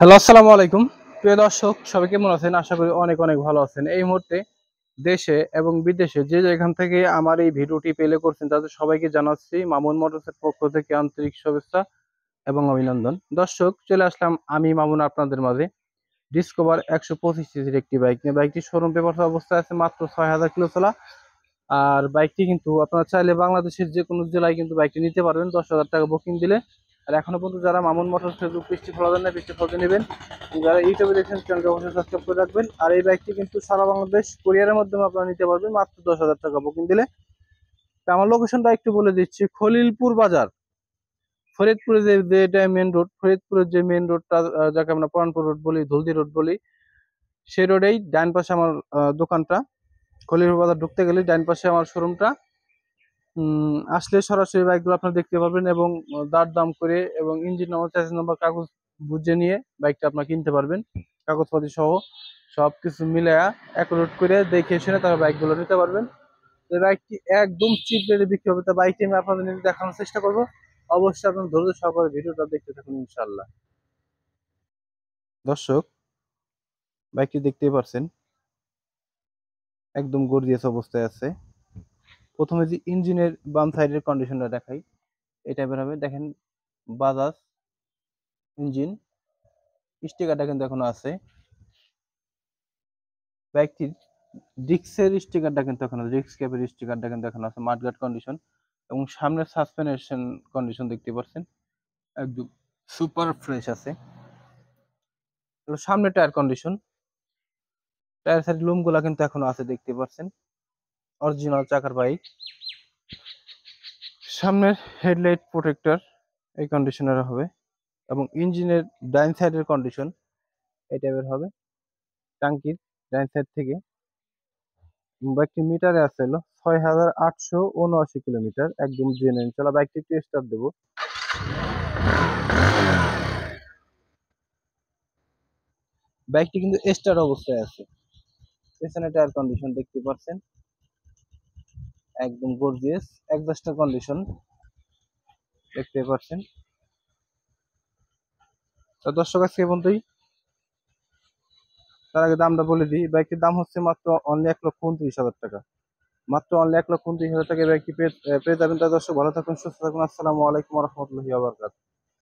hello আসসালামু আলাইকুম প্রিয় দর্শক সবাই কেমন আছেন আশা করি অনেক অনেক ভালো আছেন এই মুহূর্তে দেশে এবং বিদেশে যে যেখান থেকে আমার এই ভিডিওটি পেলে করছেন তাদের সবাইকে জানাচ্ছি মামুন মোটরসের পক্ষ থেকে আন্তরিক শুভেচ্ছা এবং অভিনন্দন দর্শক চলে আসলাম আমি মামুন আপনাদের মাঝে ডিসকভার একশো পঁচিশ সিসির একটি বাইক নিয়ে বাইকটি শোরুম পেপার অবস্থায় আছে মাত্র ছয় হাজার কিলো চলা আর বাইকটি কিন্তু আপনারা চাইলে বাংলাদেশের যে কোনো জেলায় কিন্তু বাইকটি নিতে পারবেন দশ হাজার টাকা বুকিং দিলে আর এখনও পর্যন্ত যারা মামুন মোটর ফেসবুক পেজটি ফলো দেন না পেজটি ফলো নেবেন যারা ইউটিউবে দেখছেন চ্যানেলটি অবশ্যই সাবস্ক্রাইব করে রাখবেন আর এই বাইকটি কিন্তু সারা বাংলাদেশ কোরিয়ারের মাধ্যমে আপনারা নিতে পারবেন মাত্র দশ হাজার টাকা বুকিং দিলে আমার লোকেশনটা একটু বলে দিচ্ছি খলিলপুর বাজার ফরিদপুরে যে যেটা মেন রোড ফরিদপুরের যে মেন রোডটা যাকে আমরা পরানপুর রোড বলি ধুলদি রোড বলি সেই রোডেই ডাইন পাশে আমার দোকানটা খলিলপুর বাজার ঢুকতে গেলে ডাইন পাশে আমার শোরুমটা আসলে সরাসরি বাইকগুলো আপনারা দেখতে পারবেন এবং দার দাম করে এবং ইঞ্জিন নম্বর চার্জ নম্বর কাগজ বুঝে নিয়ে বাইকটা আপনারা কিনতে পারবেন কাগজপাতি সহ সব কিছু মিলে অ্যাকোরেট করে দেখে শুনে তারা বাইকগুলো নিতে পারবেন এই বাইকটি একদম চিপ রেটে বিক্রি হবে তা বাইকটি আমি আপনাদের দেখানোর চেষ্টা করবো অবশ্যই আপনার ধৈর্য সহকারে ভিডিওটা দেখতে থাকুন ইনশাল্লাহ দর্শক বাইকটি দেখতেই পারছেন একদম গর্জিয়াস অবস্থায় আছে প্রথমে যে ইঞ্জিনের বাম সাইডের কন্ডিশনটা দেখাই এটা বেরোবে দেখেন বাজাজ ইঞ্জিন স্টিকারটা কিন্তু এখনো আছে বাইকটির ডিক্সের স্টিকারটা কিন্তু এখন আছে ডিস্ক ক্যাপের স্টিকারটা কিন্তু এখন আছে মাঠগাট কন্ডিশন এবং সামনের সাসপেনশন কন্ডিশন দেখতে পাচ্ছেন একদম সুপার ফ্রেশ আছে সামনে টায়ার কন্ডিশন টায়ার সাইড লুমগুলা কিন্তু এখনো আছে দেখতে পাচ্ছেন অরিজিনাল চাকার বাইক সামনের হেডলাইট প্রোটেক্টর এই কন্ডিশনের হবে এবং ইঞ্জিনের ডাইন সাইডের কন্ডিশন এই টাইপের হবে টাঙ্কির ডাইন সাইড থেকে বাইকটি মিটারে আছে হলো ছয় হাজার আটশো উনআশি কিলোমিটার একদম জেনে চলো বাইকটি একটু স্টার্ট দেবো বাইকটি কিন্তু স্টার অবস্থায় আছে পেছনে টায়ার কন্ডিশন দেখতে পাচ্ছেন একদম গর্জিয়াস একদাসটা কন্ডিশন দেখতে পাচ্ছেন তো দর্শক আজকে পর্যন্তই তার আগে দামটা বলে দিই বাইকটির দাম হচ্ছে মাত্র অনলি এক লক্ষ উনত্রিশ হাজার টাকা মাত্র অনলি এক লক্ষ উনত্রিশ হাজার টাকা বাইকটি পেয়ে পেয়ে যাবেন তার দর্শক ভালো থাকুন সুস্থ থাকুন আসসালামু আলাইকুম রহমতুল্লাহি আবরকাত